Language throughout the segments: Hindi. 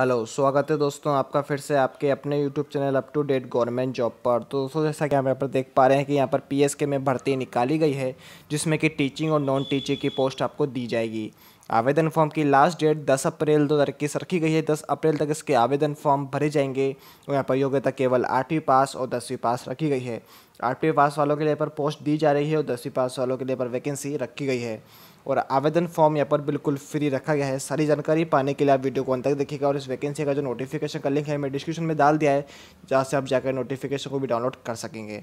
हेलो स्वागत है दोस्तों आपका फिर से आपके अपने YouTube channel up to date government job पर तो दोस्तों जैसा कि हम यहाँ पर देख पा रहे हैं कि यहाँ पर पीएसके में भर्ती निकाली गई है जिसमें कि टीचिंग और नॉन टीचिंग की पोस्ट आपको दी जाएगी आवेदन फॉर्म की लास्ट डेट 10 अप्रैल दो हज़ार इक्कीस रखी गई है 10 अप्रैल तक इसके आवेदन फॉर्म भरे जाएंगे और यहाँ पर योग्यता केवल आठवीं पास और दसवीं पास रखी गई है आठवीं पास वालों के लिए पर पोस्ट दी जा रही है और दसवीं पास वालों के लिए पर वैकेंसी रखी गई है और आवेदन फॉर्म यहाँ पर बिल्कुल फ्री रखा गया है सारी जानकारी पाने के लिए आप वीडियो को अंत तक देखिएगा और इस वैकेंसी का जो नोटिफिकेशन का लिंक है मैं डिस्क्रिप्शन में डाल दिया है जहाँ से आप जाकर नोटिफिकेशन को भी डाउनलोड कर सकेंगे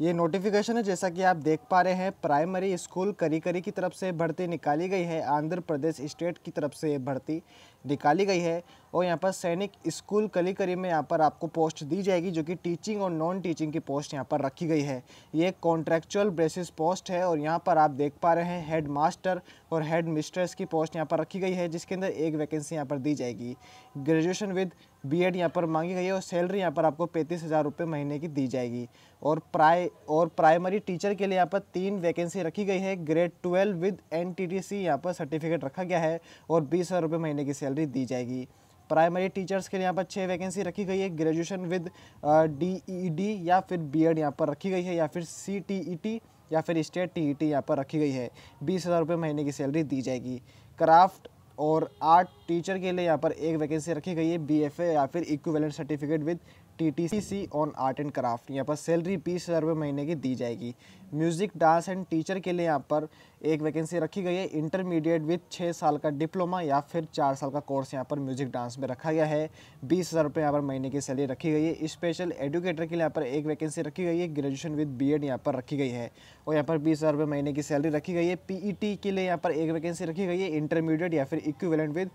ये नोटिफिकेशन है जैसा कि आप देख पा रहे हैं प्राइमरी स्कूल करी करी की तरफ से भर्ती निकाली गई है आंध्र प्रदेश स्टेट की तरफ से ये भर्ती निकाली गई है और यहाँ पर सैनिक स्कूल कली करी में यहाँ पर आपको पोस्ट दी जाएगी जो कि टीचिंग और नॉन टीचिंग की पोस्ट यहाँ पर रखी गई है ये कॉन्ट्रेक्चुअल बेसिस पोस्ट है और यहाँ पर आप देख पा रहे हैं हेड मास्टर और हेड मिस्ट्रेस की पोस्ट यहाँ पर रखी गई है जिसके अंदर एक वैकेंसी यहाँ पर दी जाएगी ग्रेजुएशन विद बी एड यहाँ पर मांगी गई है और सैलरी यहाँ पर आपको पैंतीस हज़ार रुपये महीने की दी जाएगी और प्राय और प्राइमरी टीचर के लिए यहाँ पर तीन वैकेंसी रखी गई है grade twelve with N T T C यहाँ पर सर्टिफिकेट रखा गया है और बीस हज़ार रुपये महीने की सैलरी दी जाएगी प्राइमरी टीचर्स के लिए यहाँ पर छः वैकेंसी रखी गई है graduation with D E D या फिर बी एड यहाँ पर रखी गई है या फिर सी टी ई टी या फिर स्टेट टी ई टी यहाँ पर रखी गई है बीस हज़ार रुपये महीने की सैलरी दी जाएगी क्राफ्ट और आर्ट टीचर के लिए यहाँ पर एक वैकेंसी रखी गई है बीएफए या फिर equivalent certificate with T on art and craft यहाँ पर सैलरी बीस हज़ार रुपये महीने की दी जाएगी म्यूज़िक डांस एंड टीचर के लिए यहाँ पर एक वैकेंसी रखी गई है इंटरमीडिएट विथ छः साल का डिप्लोमा या फिर चार साल का कोर्स यहाँ पर म्यूज़िक डांस में रखा गया है बीस हज़ार रुपये यहाँ पर महीने की सैलरी रखी गई है स्पेशल एडुकेटर के लिए यहाँ पर एक वैकेंसी रखी गई है ग्रेजुएशन विद बी एड यहाँ पर रखी गई है और यहाँ पर बीस हज़ार रुपये महीने की सैलरी रखी गई है पी ई टी के लिए यहाँ पर एक वैकेंसी रखी गई है इंटरमीडिएट या फिर equivalent with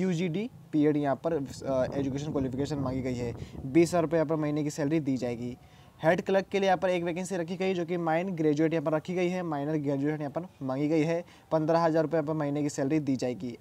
U G D period यहाँ पर एजुकेशन क्वालिफिकेशन मांगी गई है बीस हज़ार रुपये यहाँ पर महीने की सैलरी दी जाएगी हेड क्लर्क के लिए यहाँ पर एक वैकेंसी रखी गई जो कि माइन ग्रेजुएट यहाँ पर रखी गई है माइनर ग्रेजुएट यहाँ पर मांगी गई है पंद्रह हज़ार रुपये पर महीने की सैलरी दी जाएगी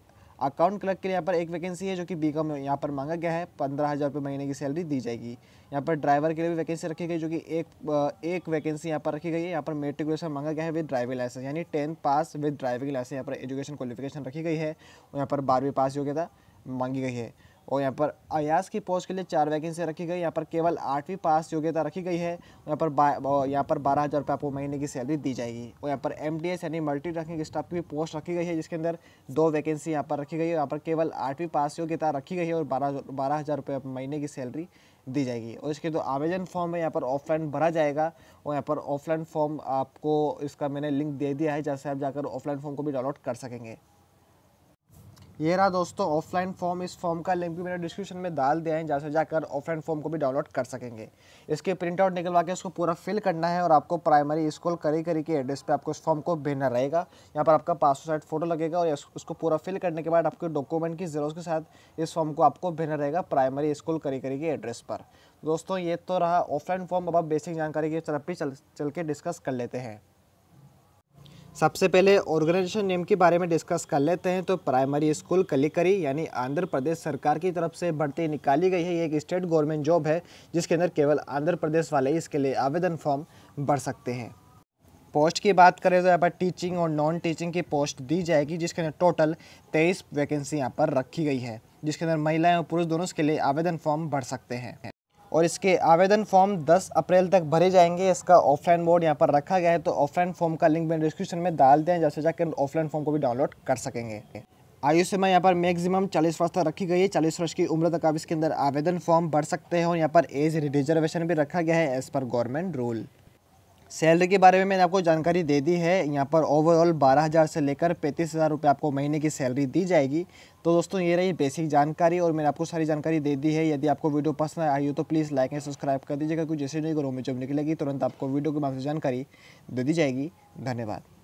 अकाउंट क्लर्क के लिए यहाँ पर एक वैकेंसी है जो कि बी कॉम यहाँ पर मांगा गया है पंद्रह हज़ार रुपये महीने की सैलरी दी जाएगी यहाँ पर ड्राइवर के लिए भी वैकेंसी रखी गई जो कि एक एक वैकेंसी यहाँ पर रखी गई है यहाँ पर मेट्रिकुलेशन मांगा गया है विद ड्राइविंग लाइसेंस यानी tenth pass with driving licence यहाँ पर एजुकेशन क्वालिफिकेशन रखी गई है और यहाँ पर बारहवीं पास योग्यता मांगी गई है और यहाँ पर अयास की पोस्ट के लिए चार वैकेंसी रखी गई यहाँ पर केवल आठवीं पास योग्यता रखी गई है यहाँ पर यहाँ पर बारह हज़ार रुपये आपको महीने की सैलरी दी जाएगी और यहाँ पर एम यानी मल्टी रैंकिंग स्टाफ की भी पोस्ट रखी गई है जिसके अंदर दो वैकेंसी यहाँ पर रखी गई है यहाँ पर केवल आठवीं पास योग्यता रखी गई है और बारह बारह हज़ार रुपये महीने की सैलरी दी जाएगी और इसके जो तो आवेदन फॉर्म है यहाँ पर ऑफलाइन भरा जाएगा और यहाँ पर ऑफलाइन फॉर्म आपको इसका मैंने लिंक दे दिया है जहाँ से आप जाकर ऑफलाइन फॉर्म को भी डाउनलोड कर सकेंगे ये रहा दोस्तों ऑफलाइन फॉर्म इस फॉर्म का लिंक भी मैंने डिस्क्रिप्शन में डाल दिया है जहाँ से जाकर ऑफलाइन फॉर्म को भी डाउनलोड कर सकेंगे इसके प्रिंट आउट निकलवा के इसको पूरा फिल करना है और आपको प्राइमरी स्कूल करी करी के एड्रेस पे आपको इस फॉर्म को भेजना रहेगा यहाँ पर आपका पासपोर्ट साइड फोटो लगेगा और उसको पूरा फिल करने के बाद आपके डॉक्यूमेंट की ज़रूरत के साथ इस फॉर्म को आपको भेजना रहेगा प्राइमरी स्कूल करी करी के एड्रेस पर दोस्तों ये तो रहा ऑफलाइन फॉर्म अब आप बेसिक जानकारी की तरफ भी चल चल के डिस्कस कर लेते हैं सबसे पहले ऑर्गेनाइजेशन नेम के बारे में डिस्कस कर लेते हैं तो प्राइमरी स्कूल कलिकरी यानी आंध्र प्रदेश सरकार की तरफ से भर्ती निकाली गई है ये एक स्टेट गवर्नमेंट जॉब है जिसके अंदर केवल आंध्र प्रदेश वाले इसके लिए आवेदन फॉर्म भर सकते हैं पोस्ट की बात करें तो यहाँ पर टीचिंग और नॉन टीचिंग की पोस्ट दी जाएगी जिसके अंदर टोटल तेईस वैकेंसी यहाँ पर रखी गई है जिसके अंदर महिलाएँ और पुरुष दोनों के लिए आवेदन फॉर्म भर सकते हैं और इसके आवेदन फॉर्म 10 अप्रैल तक भरे जाएंगे इसका ऑफलाइन बोर्ड यहाँ पर रखा गया है तो ऑफलाइन फॉर्म का लिंक मैंने डिस्क्रिप्शन में डाल दें जैसे जाकर ऑफलाइन फॉर्म को भी डाउनलोड कर सकेंगे आयु सीमा यहाँ पर मैक्सिमम 40 वर्ष तक रखी गई है 40 वर्ष की उम्र तक आप इसके अंदर आवेदन फॉर्म भर सकते हैं और यहाँ पर एज रिजर्वेशन भी रखा गया है as per government rule salary के बारे में मैंने आपको जानकारी दे दी है यहाँ पर ओवरऑल 12000 से लेकर पैंतीस हज़ार रुपये आपको महीने की सैलरी दी जाएगी तो दोस्तों ये रही बेसिक जानकारी और मैंने आपको सारी जानकारी दे दी है यदि आपको वीडियो पसंद आई हो तो प्लीज़ लाइक एंड सब्सक्राइब कर दीजिएगा क्योंकि जैसे नहीं करो में जब निकलेगी तुरंत आपको वीडियो के माध्यम से जानकारी दे दी जाएगी धन्यवाद